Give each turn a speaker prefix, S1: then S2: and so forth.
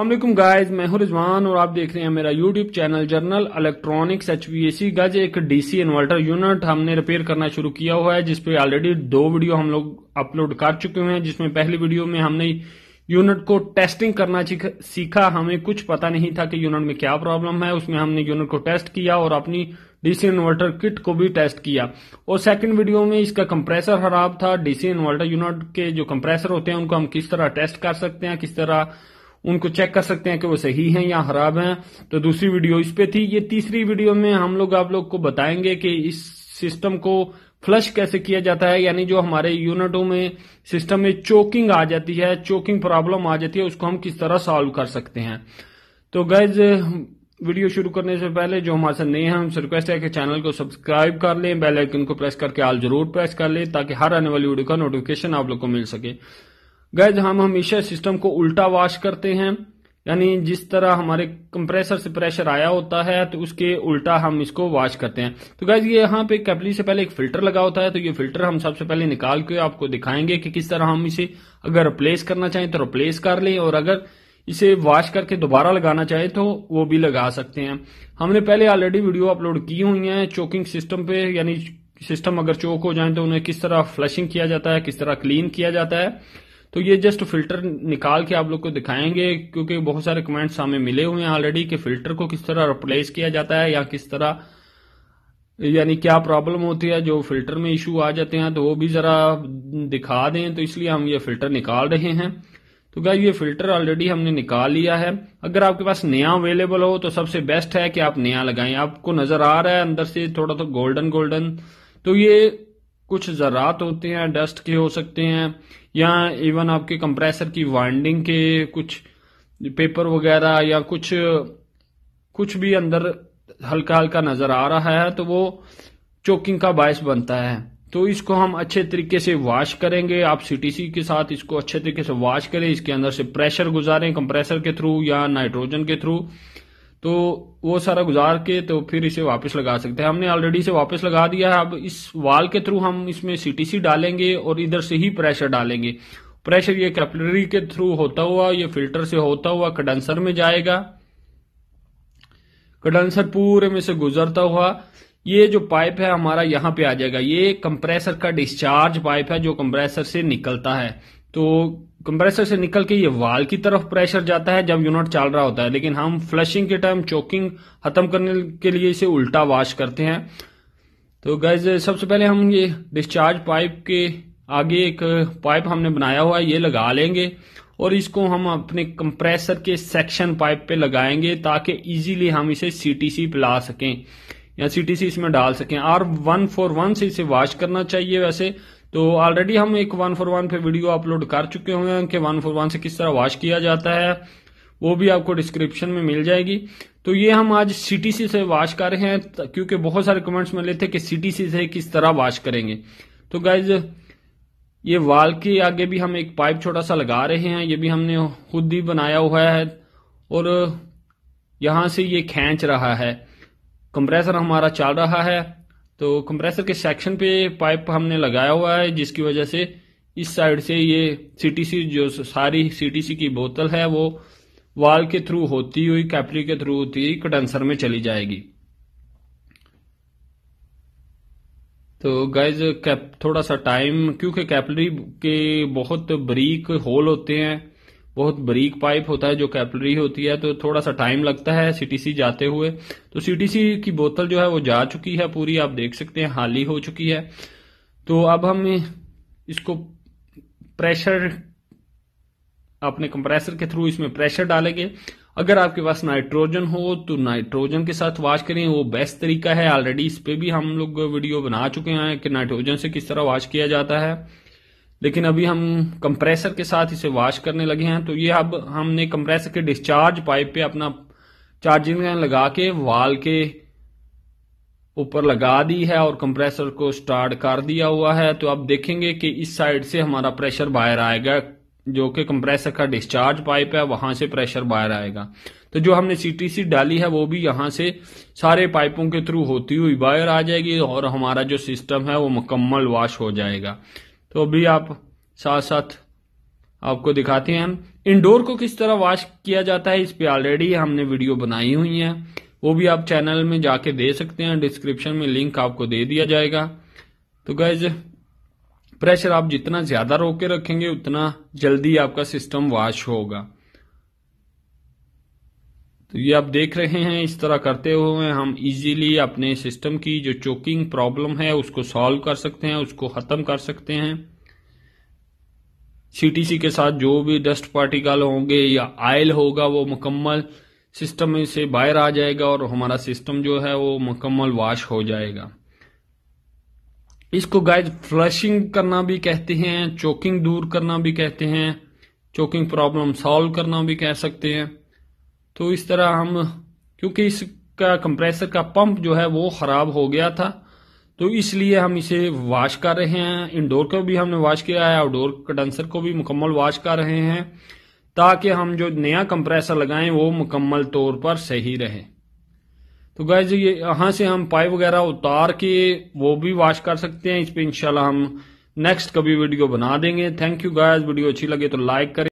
S1: अल्लाह guys मैं हूं रिजवान और आप देख रहे हैं मेरा YouTube channel general electronics H V AC एक डीसी इन्वर्टर यूनिट हमने रिपेयर करना शुरू किया हुआ है जिसपे ऑलरेडी दो वीडियो हम लोग अपलोड कर चुके हैं जिसमें पहली वीडियो में हमने यूनिट को टेस्टिंग करना सीखा हमें कुछ पता नहीं था कि यूनिट में क्या प्रॉब्लम है उसमें हमने यूनिट को टेस्ट किया और अपनी डीसी इन्वर्टर किट को भी टेस्ट किया और सेकंड वीडियो में इसका कंप्रेसर खराब था डीसी इन्वर्टर यूनिट के जो कंप्रेसर होते हैं उनको हम किस तरह टेस्ट कर सकते हैं किस तरह उनको चेक कर सकते हैं कि वो सही हैं या खराब हैं तो दूसरी वीडियो इस पे थी ये तीसरी वीडियो में हम लोग आप लोग को बताएंगे कि इस सिस्टम को फ्लश कैसे किया जाता है यानी जो हमारे यूनिटों में सिस्टम में चोकिंग आ जाती है चोकिंग प्रॉब्लम आ जाती है उसको हम किस तरह सॉल्व कर सकते हैं तो गैज वीडियो शुरू करने से पहले जो हमारे साथ नए हैं उनसे रिक्वेस्ट है कि चैनल को सब्सक्राइब कर लें बेल आइकन को प्रेस करके आल जरूर प्रेस कर लें ताकि हर आने वाली वीडियो का नोटिफिकेशन आप लोग को मिल सके गैज हम हमेशा सिस्टम को उल्टा वॉश करते हैं यानी जिस तरह हमारे कंप्रेसर से प्रेशर आया होता है तो उसके उल्टा हम इसको वॉश करते हैं तो गैज ये यहाँ पे कैपली से पहले एक फिल्टर लगा होता है तो ये फिल्टर हम सबसे पहले निकाल के आपको दिखाएंगे कि किस तरह हम इसे अगर रिप्लेस करना चाहें तो रिप्लेस कर लें और अगर इसे वॉश करके दोबारा लगाना चाहे तो वो भी लगा सकते हैं हमने पहले ऑलरेडी वीडियो अपलोड की हुई है चोकिंग सिस्टम पे यानी सिस्टम अगर चोक हो जाए तो उन्हें किस तरह फ्लशिंग किया जाता है किस तरह क्लीन किया जाता है तो ये जस्ट फिल्टर निकाल के आप लोग को दिखाएंगे क्योंकि बहुत सारे कमेंट्स हमें मिले हुए हैं ऑलरेडी कि फिल्टर को किस तरह रिप्लेस किया जाता है या किस तरह यानी क्या प्रॉब्लम होती है जो फिल्टर में इशू आ जाते हैं तो वो भी जरा दिखा दें तो इसलिए हम ये फिल्टर निकाल रहे हैं तो क्या ये फिल्टर ऑलरेडी हमने निकाल लिया है अगर आपके पास नया अवेलेबल हो तो सबसे बेस्ट है कि आप नया लगाएं आपको नजर आ रहा है अंदर से थोड़ा तो गोल्डन गोल्डन तो ये कुछ ज़रात होते हैं डस्ट के हो सकते हैं या इवन आपके कंप्रेसर की वाइंडिंग के कुछ पेपर वगैरह या कुछ कुछ भी अंदर हल्का हल्का नज़र आ रहा है तो वो चोकिंग का बायस बनता है तो इसको हम अच्छे तरीके से वॉश करेंगे आप सीटीसी के साथ इसको अच्छे तरीके से वॉश करें इसके अंदर से प्रेशर गुजारें कंप्रेसर के थ्रू या नाइट्रोजन के थ्रू तो वो सारा गुजार के तो फिर इसे वापस लगा सकते हैं हमने ऑलरेडी इसे वापस लगा दिया है अब इस वाल के थ्रू हम इसमें सीटीसी डालेंगे और इधर से ही प्रेशर डालेंगे प्रेशर ये कैपलरी के थ्रू होता हुआ ये फिल्टर से होता हुआ कडेंसर में जाएगा कडेंसर पूरे में से गुजरता हुआ ये जो पाइप है हमारा यहां पे आ जाएगा ये कंप्रेसर का डिस्चार्ज पाइप है जो कंप्रेसर से निकलता है तो कंप्रेसर से निकल के ये वाल की तरफ प्रेशर जाता है जब यूनिट चल रहा होता है लेकिन हम फ्लशिंग के टाइम चोकिंग खत्म करने के लिए इसे उल्टा वाश करते हैं तो गैज सबसे पहले हम ये डिस्चार्ज पाइप के आगे एक पाइप हमने बनाया हुआ है ये लगा लेंगे और इसको हम अपने कंप्रेसर के सेक्शन पाइप पे लगाएंगे ताकि इजीली हम इसे सीटीसी पिला सकें या सीटीसी इसमें डाल सकें और वन फॉर वन से इसे वाश करना चाहिए वैसे तो ऑलरेडी हम एक वन फॉर वन पे वीडियो अपलोड कर चुके हुए हैं कि वन फॉर वन से किस तरह वॉश किया जाता है वो भी आपको डिस्क्रिप्शन में मिल जाएगी तो ये हम आज सीटीसी से वॉश कर रहे हैं क्योंकि बहुत सारे कमेंट्स मिले थे कि सीटीसी से किस तरह वॉश करेंगे तो गाइज ये वाल के आगे भी हम एक पाइप छोटा सा लगा रहे हैं ये भी हमने खुद ही बनाया हुआ है और यहां से ये खेच रहा है कंप्रेसर हमारा चल रहा है तो कंप्रेसर के सेक्शन पे पाइप हमने लगाया हुआ है जिसकी वजह से इस साइड से ये सीटीसी जो सारी सीटीसी की बोतल है वो वाल के थ्रू होती हुई कैपरी के थ्रू होती हुई कंडेंसर में चली जाएगी तो गाइज कैप थोड़ा सा टाइम क्योंकि कैपलरी के बहुत बरीक होल होते हैं बहुत बरीक पाइप होता है जो कैपलरी होती है तो थोड़ा सा टाइम लगता है सीटीसी जाते हुए तो सीटीसी की बोतल जो है वो जा चुकी है पूरी आप देख सकते हैं हाली हो चुकी है तो अब हम इसको प्रेशर अपने कंप्रेसर के थ्रू इसमें प्रेशर डालेंगे अगर आपके पास नाइट्रोजन हो तो नाइट्रोजन के साथ वाश करें वो बेस्ट तरीका है ऑलरेडी इस पर भी हम लोग वीडियो बना चुके हैं कि नाइट्रोजन से किस तरह वाश किया जाता है लेकिन अभी हम कंप्रेसर के साथ इसे वॉश करने लगे हैं तो ये अब हमने कंप्रेसर के डिस्चार्ज पाइप पे अपना चार्जिंग लगा के वाल के ऊपर लगा दी है और कंप्रेसर को स्टार्ट कर दिया हुआ है तो आप देखेंगे कि इस साइड से हमारा प्रेशर बाहर आएगा जो कि कंप्रेसर का डिस्चार्ज पाइप है वहां से प्रेशर बाहर आएगा तो जो हमने सीटीसी डाली है वो भी यहां से सारे पाइपों के थ्रू होती हुई बाहर आ जाएगी और हमारा जो सिस्टम है वो मुकम्मल वॉश हो जाएगा तो अभी आप साथ साथ आपको दिखाते हैं हम इंडोर को किस तरह वॉश किया जाता है इस पर ऑलरेडी हमने वीडियो बनाई हुई है वो भी आप चैनल में जाके दे सकते हैं डिस्क्रिप्शन में लिंक आपको दे दिया जाएगा तो गैज प्रेशर आप जितना ज़्यादा रोक के रखेंगे उतना जल्दी आपका सिस्टम वॉश होगा तो ये आप देख रहे हैं इस तरह करते हुए हम इजीली अपने सिस्टम की जो चोकिंग प्रॉब्लम है उसको सॉल्व कर सकते हैं उसको ख़त्म कर सकते हैं सीटीसी के साथ जो भी डस्ट पार्टिकल होंगे या आयल होगा वो मुकम्मल सिस्टम से बाहर आ जाएगा और हमारा सिस्टम जो है वो मुकम्मल वॉश हो जाएगा इसको गाइज फ्लशिंग करना भी कहते हैं चोकिंग दूर करना भी कहते हैं चोकिंग प्रॉब्लम सॉल्व करना भी कह सकते हैं तो इस तरह हम क्योंकि इसका कंप्रेसर का पंप जो है वो ख़राब हो गया था तो इसलिए हम इसे वाश कर रहे हैं इंडोर को भी हमने वाश किया है आउटडोर कंडेंसर को भी मुकम्मल वाश कर रहे हैं ताकि हम जो नया कंप्रेसर लगाएं वो मुकम्मल तौर पर सही रहे तो गैज ये यहां से हम पाइप वगैरह उतार के वो भी वाश कर सकते हैं इस पर इंशाल्लाह हम नेक्स्ट कभी वीडियो बना देंगे थैंक यू गैज वीडियो अच्छी लगे तो लाइक करें